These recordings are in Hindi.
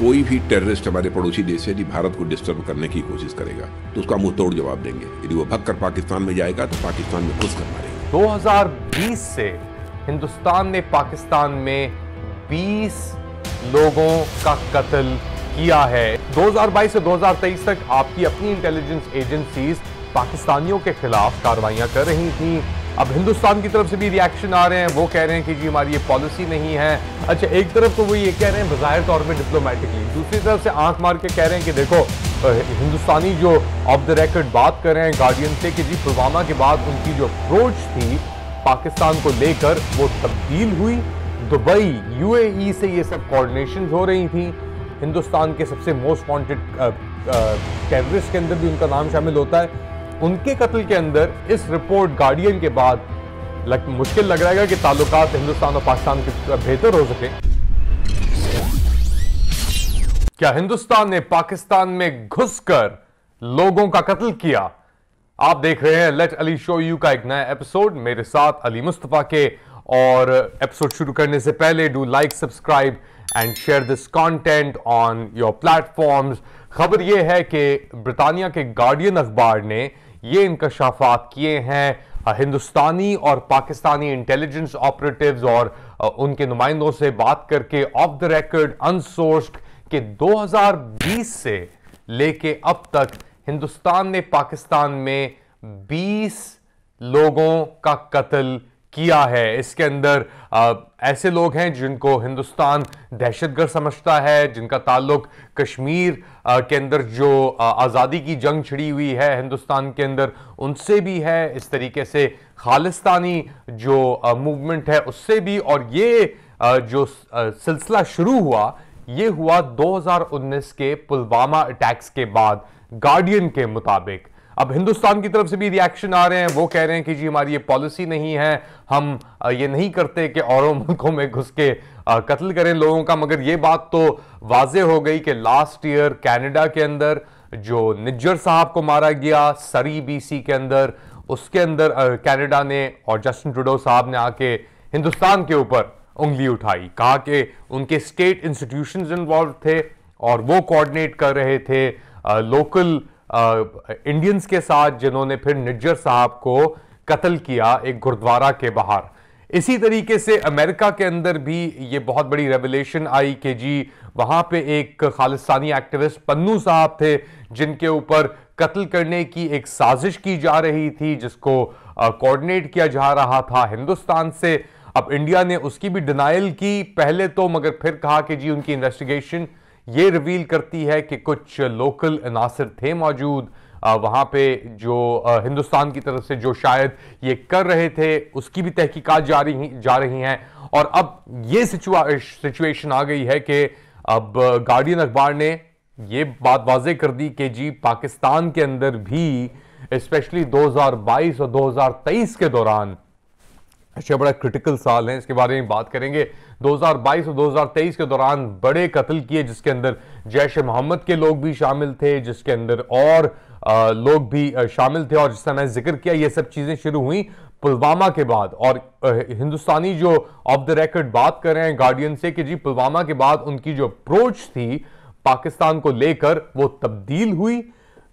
कोई भी टेररिस्ट हमारे पड़ोसी देश है यदि भारत को डिस्टर्ब करने की कोशिश करेगा तो उसका मुंह तोड़ जवाब देंगे यदि वो भग कर पाकिस्तान में जाएगा तो पाकिस्तान में खुश कर मारेगा 2020 से हिंदुस्तान ने पाकिस्तान में बीस लोगों का कत्ल किया है 2022 से 2023 तक आपकी अपनी इंटेलिजेंस एजेंसीज पाकिस्तानियों के खिलाफ कार्रवाइयां कर रही थी अब हिंदुस्तान की तरफ से भी रिएक्शन आ रहे हैं वो कह रहे हैं कि जी हमारी ये पॉलिसी नहीं है अच्छा एक तरफ तो वो ये कह रहे हैं बाहर तौर पर डिप्लोमेटिकली दूसरी तरफ से आंख मार के कह रहे हैं कि देखो हिंदुस्तानी जो ऑफ द रेकर्ड बात कर रहे हैं गार्डियन से कि जी पुलवामा के बाद उनकी जो अप्रोच थी पाकिस्तान को लेकर वो तब्दील हुई दुबई यूएई e से ये सब कोऑर्डिनेशन हो रही थी हिंदुस्तान के सबसे मोस्ट वांटेड टेररिस्ट के अंदर भी उनका नाम शामिल होता है उनके कत्ल के अंदर इस रिपोर्ट गार्डियन के बाद लग, मुश्किल लग रहा है कि ताल्लुक हिंदुस्तान और पाकिस्तान के बेहतर हो सके क्या हिंदुस्तान ने पाकिस्तान में घुसकर लोगों का कत्ल किया आप देख रहे हैं लेट अली शो यू का एक नया एपिसोड मेरे साथ अली मुस्तफा के और एपिसोड शुरू करने से पहले do like subscribe and share this content on your platforms खबर यह है कि ब्रिटानिया के गार्डियन अखबार ने ये इंकशाफात किए हैं हिंदुस्तानी और पाकिस्तानी इंटेलिजेंस ऑपरेटिव्स और उनके नुमाइंदों से बात करके ऑफ द रिकॉर्ड अनसोर्स के 2020 से लेके अब तक हिंदुस्तान ने पाकिस्तान में 20 लोगों का कत्ल किया है इसके अंदर ऐसे लोग हैं जिनको हिंदुस्तान दहशतगर्द समझता है जिनका ताल्लुक कश्मीर के अंदर जो आज़ादी की जंग छिड़ी हुई है हिंदुस्तान के अंदर उनसे भी है इस तरीके से खालिस्तानी जो मूवमेंट है उससे भी और ये जो सिलसिला शुरू हुआ ये हुआ 2019 के पुलवामा अटैक्स के बाद गार्डियन के मुताबिक अब हिंदुस्तान की तरफ से भी रिएक्शन आ रहे हैं वो कह रहे हैं कि जी हमारी ये पॉलिसी नहीं है हम ये नहीं करते कि औरों मुल्कों में घुस के कत्ल करें लोगों का मगर ये बात तो वाज हो गई कि लास्ट ईयर कैनेडा के अंदर जो निज्जर साहब को मारा गया सरी बीसी के अंदर उसके अंदर कैनेडा ने और जस्टिन ट्रूडो साहब ने आके हिंदुस्तान के ऊपर उंगली उठाई कहा कि उनके स्टेट इंस्टीट्यूशन इन्वॉल्व थे और वो कोऑर्डिनेट कर रहे थे लोकल इंडियंस के साथ जिन्होंने फिर निज्जर साहब को कत्ल किया एक गुरुद्वारा के बाहर इसी तरीके से अमेरिका के अंदर भी ये बहुत बड़ी रेवलेशन आई कि जी वहाँ पे एक खालिस्तानी एक्टिविस्ट पन्नू साहब थे जिनके ऊपर कत्ल करने की एक साजिश की जा रही थी जिसको कोऑर्डिनेट किया जा रहा था हिंदुस्तान से अब इंडिया ने उसकी भी डिनाइल की पहले तो मगर फिर कहा कि जी उनकी इन्वेस्टिगेशन ये रिवील करती है कि कुछ लोकल अनासर थे मौजूद वहाँ पे जो हिंदुस्तान की तरफ से जो शायद ये कर रहे थे उसकी भी तहकीकात रही जा रही हैं और अब ये सिचुएशन आ गई है कि अब गार्डियन अखबार ने ये बात वाजे कर दी कि जी पाकिस्तान के अंदर भी स्पेशली 2022 और 2023 के दौरान अच्छा बड़ा क्रिटिकल साल है इसके बारे में बात करेंगे 2022 और 2023 के दौरान बड़े कत्ल किए जिसके अंदर जैश मोहम्मद के लोग भी शामिल थे जिसके अंदर और आ, लोग भी शामिल थे और जिसका मैंने जिक्र किया ये सब चीज़ें शुरू हुई पुलवामा के बाद और आ, हिंदुस्तानी जो ऑफ द रेकर्ड बात कर रहे हैं गार्डियन से कि जी पुलवामा के बाद उनकी जो अप्रोच थी पाकिस्तान को लेकर वो तब्दील हुई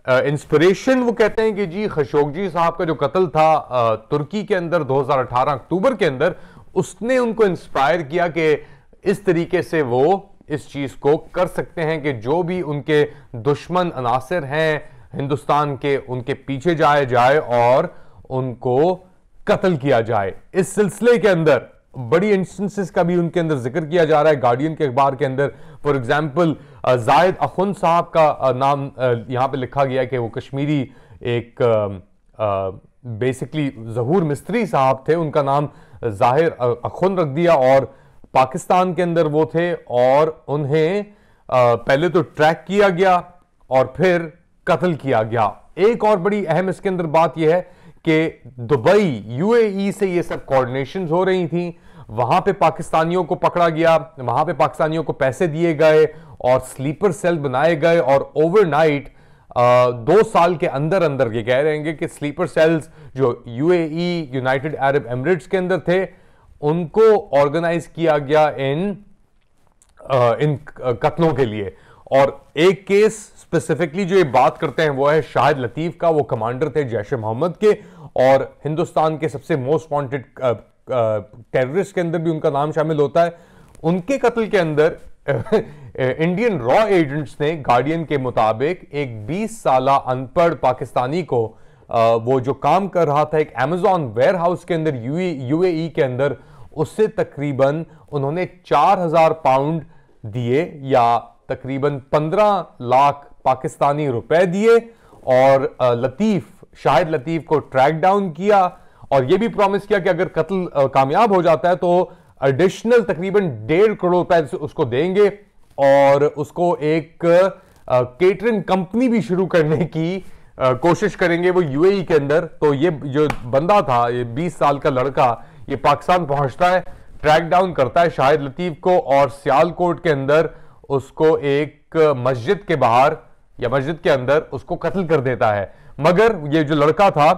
इंस्पिरेशन वो कहते हैं कि जी खशोगजी साहब का जो कत्ल था तुर्की के अंदर 2018 अक्टूबर के अंदर उसने उनको इंस्पायर किया कि इस तरीके से वो इस चीज़ को कर सकते हैं कि जो भी उनके दुश्मन अनासर हैं हिंदुस्तान के उनके पीछे जाया जाए और उनको कत्ल किया जाए इस सिलसिले के अंदर बड़ी इंस्टेंसेस का भी उनके अंदर जिक्र किया जा रहा है गार्डियन के अखबार के अंदर फॉर एग्जाम्पल जायद अखुन साहब का नाम यहाँ पे लिखा गया कि वो कश्मीरी एक बेसिकली जहूर मिस्त्री साहब थे उनका नाम जाहिर अखुन रख दिया और पाकिस्तान के अंदर वो थे और उन्हें पहले तो ट्रैक किया गया और फिर कत्ल किया गया एक और बड़ी अहम इसके अंदर बात यह है कि दुबई यूएई e से ये सब कोऑर्डिनेशंस हो रही थी वहां पे पाकिस्तानियों को पकड़ा गया वहां पे पाकिस्तानियों को पैसे दिए गए और स्लीपर सेल बनाए गए और ओवरनाइट दो साल के अंदर अंदर ये कह रहे हैं कि स्लीपर सेल्स जो यूएई यूनाइटेड अरब एमिरेट्स के अंदर थे उनको ऑर्गेनाइज किया गया इन इन कत्लों के लिए और एक केस स्पेसिफिकली जो ये बात करते हैं वो है शाहिद लतीफ़ का वो कमांडर थे जैश मोहम्मद के और हिंदुस्तान के सबसे मोस्ट वांटेड टेररिस्ट के अंदर भी उनका नाम शामिल होता है उनके कत्ल के अंदर इंडियन रॉ एजेंट्स ने गार्डियन के मुताबिक एक 20 साल अनपढ़ पाकिस्तानी को आ, वो जो काम कर रहा था एक अमेजॉन वेयर हाउस के अंदर यूएई e के अंदर उससे तकरीबन उन्होंने 4000 पाउंड दिए या तकरीबन 15 लाख पाकिस्तानी रुपए दिए और लतीफ़ शाहिद लतीफ़ को ट्रैक डाउन किया और यह भी प्रॉमिस किया कि अगर कत्ल कामयाब हो जाता है तो एडिशनल तकरीबन डेढ़ करोड़ रुपए उसको देंगे और उसको एक केटरिंग कंपनी भी शुरू करने की आ, कोशिश करेंगे वो यूएई e के अंदर तो ये जो बंदा था ये 20 साल का लड़का ये पाकिस्तान पहुंचता है ट्रैक डाउन करता है शाहिद लतीफ को और सियालकोट के अंदर उसको एक मस्जिद के बाहर या मस्जिद के अंदर उसको कत्ल कर देता है मगर ये जो लड़का था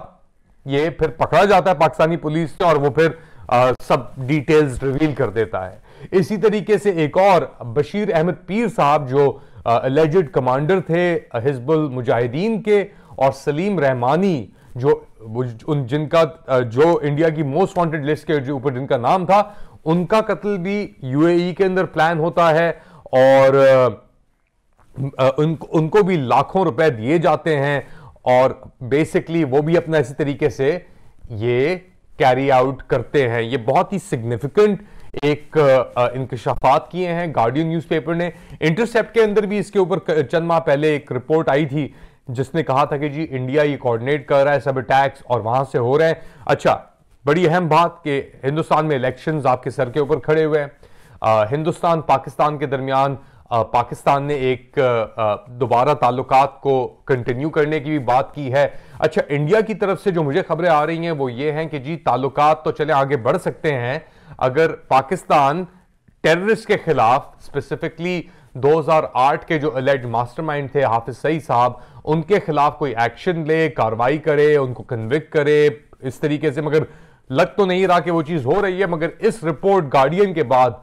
ये फिर पकड़ा जाता है पाकिस्तानी पुलिस और वो फिर आ, सब डिटेल्स रिवील कर देता है इसी तरीके से एक और बशीर अहमद पीर साहब जो एलेजेड कमांडर थे हिजबुल मुजाहिदीन के और सलीम रहमानी जो उन जिनका जो इंडिया की मोस्ट वांटेड लिस्ट के ऊपर जिनका नाम था उनका कत्ल भी यूएई e के अंदर प्लान होता है और उन, उनको भी लाखों रुपए दिए जाते हैं और बेसिकली वो भी अपना इसी तरीके से ये कैरी आउट करते हैं ये बहुत ही सिग्निफिकेंट एक इंकशाफात किए हैं गार्डियन न्यूज़पेपर ने इंटरसेप्ट के अंदर भी इसके ऊपर चंद माह पहले एक रिपोर्ट आई थी जिसने कहा था कि जी इंडिया ये कोऑर्डिनेट कर रहा है सब अटैक्स और वहां से हो रहे हैं अच्छा बड़ी अहम बात कि हिंदुस्तान में इलेक्शंस आपके सर के ऊपर खड़े हुए हैं हिंदुस्तान पाकिस्तान के दरमियान पाकिस्तान ने एक दोबारा ताल्लुक को कंटिन्यू करने की भी बात की है अच्छा इंडिया की तरफ से जो मुझे खबरें आ रही हैं वो ये हैं कि जी ताल्लुक तो चले आगे बढ़ सकते हैं अगर पाकिस्तान टेररिस्ट के खिलाफ स्पेसिफिकली 2008 के जो एलेड मास्टरमाइंड थे हाफिज सईद साहब उनके खिलाफ कोई एक्शन ले कार्रवाई करे उनको कन्विक करे इस तरीके से मगर लग तो नहीं रहा कि वो चीज़ हो रही है मगर इस रिपोर्ट गार्डियन के बाद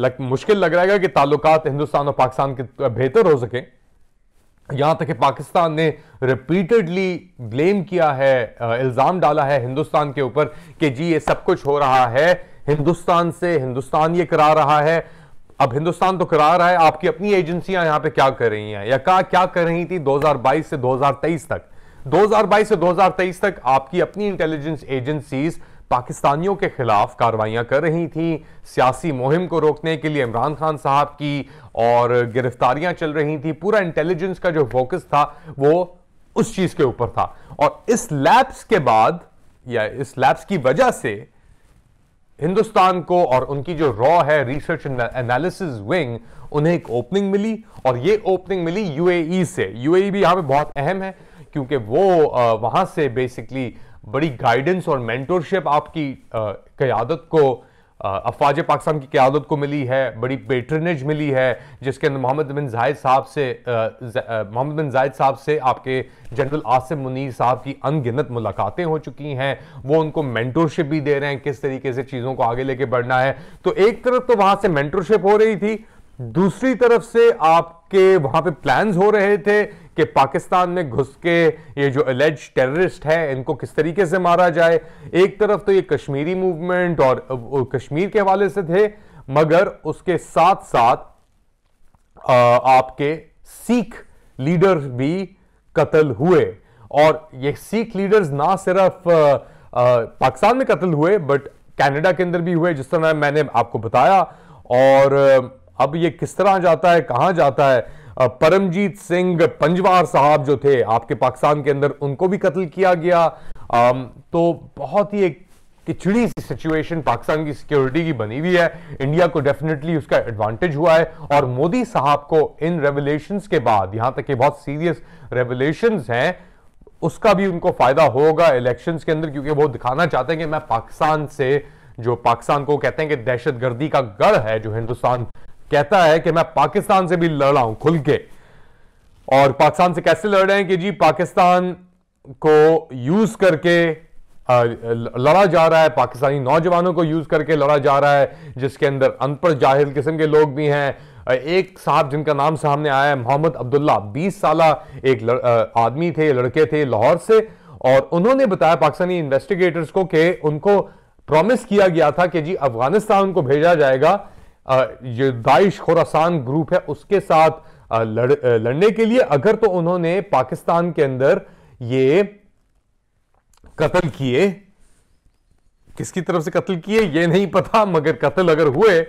लग, मुश्किल लग रहेगा कि ताल्लुकात हिंदुस्तान और पाकिस्तान के बेहतर हो सके यहां तक कि पाकिस्तान ने रिपीटेडली ब्लेम किया है इल्ज़ाम डाला है हिंदुस्तान के ऊपर कि जी ये सब कुछ हो रहा है हिंदुस्तान से हिंदुस्तान ये करा रहा है अब हिंदुस्तान तो करा रहा है आपकी अपनी एजेंसियां यहां पे क्या कर रही हैं या क्या क्या कर रही थी 2022 से 2023 तक 2022 से 2023 तक आपकी अपनी इंटेलिजेंस एजेंसीज़ पाकिस्तानियों के खिलाफ कार्रवाइयां कर रही थी सियासी मुहिम को रोकने के लिए इमरान खान साहब की और गिरफ्तारियां चल रही थी पूरा इंटेलिजेंस का जो फोकस था वो उस चीज के ऊपर था और इस लैब्स के बाद या इस लैप्स की वजह से हिंदुस्तान को और उनकी जो रॉ है रिसर्च एनालिसिस विंग उन्हें एक ओपनिंग मिली और ये ओपनिंग मिली यूएई e से यूएई e भी यहां पे बहुत अहम है क्योंकि वो वहां से बेसिकली बड़ी गाइडेंस और मेंटोरशिप आपकी क्यादत को अफवाज पाकिस्तान की क्यादत को मिली है बड़ी पेट्रनेज मिली है जिसके अंदर मोहम्मद बिन जायद साहब से मोहम्मद बिन जायद साहब से आपके जनरल आसिम मुनीर साहब की अनगिनत मुलाकातें हो चुकी हैं वो उनको मेंटोरशिप भी दे रहे हैं किस तरीके से चीज़ों को आगे लेके बढ़ना है तो एक तरफ तो वहाँ से मेंटोरशिप हो रही थी दूसरी तरफ से आपके वहां पे प्लान्स हो रहे थे कि पाकिस्तान में घुस के ये जो एलेज टेररिस्ट है इनको किस तरीके से मारा जाए एक तरफ तो ये कश्मीरी मूवमेंट और कश्मीर के हवाले से थे मगर उसके साथ साथ आपके सिख लीडर भी कत्ल हुए और ये सिख लीडर्स ना सिर्फ पाकिस्तान में कत्ल हुए बट कनाडा के अंदर भी हुए जिस तरह मैंने आपको बताया और अब ये किस तरह जाता है कहां जाता है परमजीत सिंह पंजवार साहब जो थे आपके पाकिस्तान के अंदर उनको भी कत्ल किया गया तो बहुत ही एक किचड़ी सी सिचुएशन पाकिस्तान की सिक्योरिटी की बनी हुई है इंडिया को डेफिनेटली उसका एडवांटेज हुआ है और मोदी साहब को इन रेवलेशन के बाद यहां तक कि बहुत सीरियस रेवलेशन हैं उसका भी उनको फायदा होगा इलेक्शंस के अंदर क्योंकि वो दिखाना चाहते हैं कि मैं पाकिस्तान से जो पाकिस्तान को कहते हैं कि दहशतगर्दी का गढ़ है जो हिंदुस्तान कहता है कि मैं पाकिस्तान से भी लड़ रहा हूं खुल के और पाकिस्तान से कैसे लड़ रहे हैं कि जी पाकिस्तान को यूज करके लड़ा जा रहा है पाकिस्तानी नौजवानों को यूज करके लड़ा जा रहा है जिसके अंदर अनपढ़ जाहिल किस्म के लोग भी हैं एक साहब जिनका नाम सामने आया है मोहम्मद अब्दुल्ला 20 साल एक आदमी थे लड़के थे लाहौर से और उन्होंने बताया पाकिस्तानी इन्वेस्टिगेटर्स को कि उनको प्रॉमिस किया गया था कि जी अफगानिस्तान को भेजा जाएगा जो दाइश खुरासान ग्रुप है उसके साथ लड़ लड़ने के लिए अगर तो उन्होंने पाकिस्तान के अंदर ये कत्ल किए किसकी तरफ से कत्ल किए ये नहीं पता मगर कत्ल अगर हुए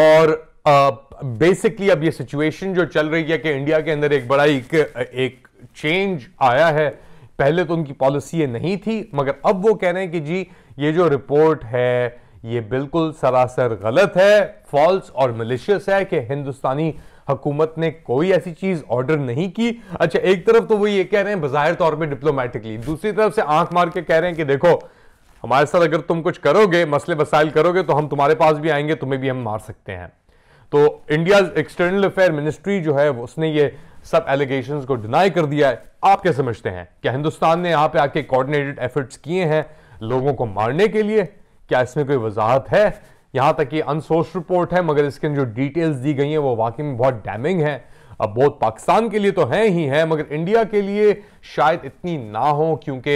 और बेसिकली अब ये सिचुएशन जो चल रही है कि इंडिया के अंदर एक बड़ा एक एक चेंज आया है पहले तो उनकी पॉलिसी ये नहीं थी मगर अब वो कह रहे हैं कि जी ये जो रिपोर्ट है ये बिल्कुल सरासर गलत है फॉल्स और मलिशियस है कि हिंदुस्तानी हुकूमत ने कोई ऐसी चीज ऑर्डर नहीं की अच्छा एक तरफ तो वो ये कह रहे हैं बाहर तौर पर डिप्लोमेटिकली दूसरी तरफ से आंख मार के कह रहे हैं कि देखो हमारे साथ अगर तुम कुछ करोगे मसले मसाइल करोगे तो हम तुम्हारे पास भी आएंगे तुम्हें भी हम मार सकते हैं तो इंडिया एक्सटर्नल अफेयर मिनिस्ट्री जो है उसने ये सब एलिगेशन को डिनाई कर दिया है आप क्या समझते हैं क्या हिंदुस्तान ने यहां पे आके कोऑर्डिनेटेड एफर्ट्स किए हैं लोगों को मारने के लिए क्या इसमें कोई वजाहत है यहाँ तक कि अनसोर्स रिपोर्ट है मगर इसके जो डिटेल्स दी गई हैं वो वाकई में बहुत डैमिंग है अब बहुत पाकिस्तान के लिए तो हैं ही है मगर इंडिया के लिए शायद इतनी ना हो क्योंकि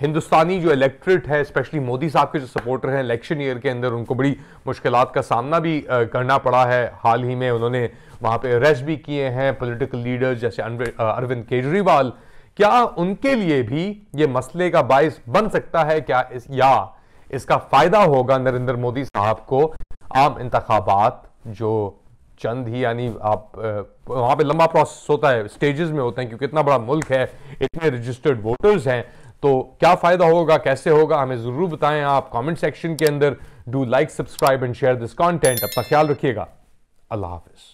हिंदुस्तानी जो इलेक्ट्रेट है स्पेशली मोदी साहब के जो सपोर्टर हैं इलेक्शन ईयर के अंदर उनको बड़ी मुश्किल का सामना भी करना पड़ा है हाल ही में उन्होंने वहाँ पे अरेस्ट भी किए हैं पॉलिटिकल लीडर्स जैसे अरविंद केजरीवाल क्या उनके लिए भी ये मसले का बायस बन सकता है क्या इस या इसका फायदा होगा नरेंद्र मोदी साहब को आम इंतबात जो चंद ही यानी आप वहां पे लंबा प्रोसेस होता है स्टेजेस में होते हैं क्योंकि इतना बड़ा मुल्क है इतने रजिस्टर्ड वोटर्स हैं तो क्या फायदा होगा कैसे होगा हमें जरूर बताएं आप कमेंट सेक्शन के अंदर do like subscribe and share this content अपना ख्याल रखिएगा अल्लाह हाफिज़